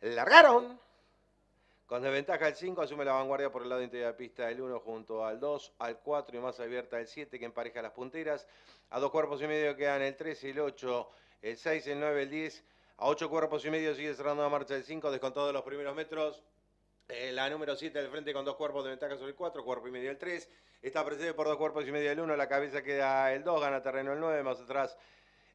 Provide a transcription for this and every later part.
largaron. Con desventaja el 5 asume la vanguardia por el lado interior de la pista el 1 junto al 2, al 4 y más abierta el 7 que empareja las punteras. A dos cuerpos y medio quedan el 3, el 8, el 6, el 9, el 10. A ocho cuerpos y medio sigue cerrando la marcha el 5, descontado de los primeros metros. Eh, la número 7 del frente con dos cuerpos de ventaja sobre el 4, cuerpo y medio el 3. Está precedido por dos cuerpos y medio el 1, la cabeza queda el 2, gana terreno el 9, más atrás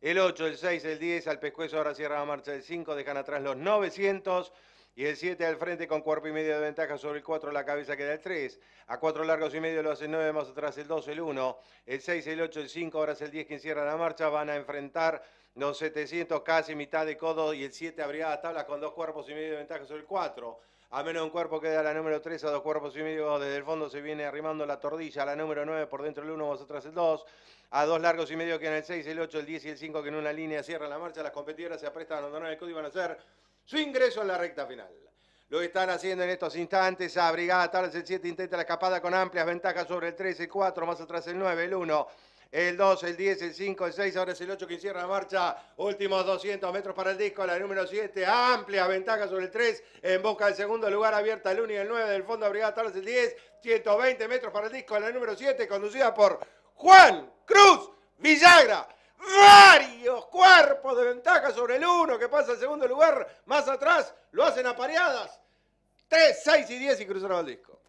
el 8, el 6, el 10, al pescuezo ahora cierra la marcha del 5, dejan atrás los 900. Y el 7 al frente con cuerpo y medio de ventaja sobre el 4, la cabeza queda el 3. A 4 largos y medio lo hace el 9, más atrás el 2, el 1. El 6, el 8, el 5, ahora es el 10 quien cierra la marcha. Van a enfrentar los 700 casi mitad de codo y el 7 abrirá la tablas con dos cuerpos y medio de ventaja sobre el 4. A menos de un cuerpo queda la número 3, a dos cuerpos y medio desde el fondo se viene arrimando la tordilla, a la número 9 por dentro el 1, más atrás el 2. A dos largos y medio quedan el 6, el 8, el 10 y el 5 que en una línea cierran la marcha. Las competidoras se aprestan a abandonar el codo y van a ser su ingreso en la recta final. Lo están haciendo en estos instantes a ah, Brigada el 7, intenta la escapada con amplias ventajas sobre el 3, el 4, más atrás el 9, el 1, el 2, el 10, el 5, el 6, ahora es el 8 que cierra la marcha. Últimos 200 metros para el disco, la número 7, amplia ventaja sobre el 3, en busca del segundo lugar, abierta el 1 y el 9 del fondo, Brigada Tardes el 10, 120 metros para el disco, la número 7, conducida por Juan Cruz Villagra varios cuerpos de ventaja sobre el 1 que pasa al segundo lugar. Más atrás lo hacen apareadas. 3, 6 y 10 y cruzaron al disco.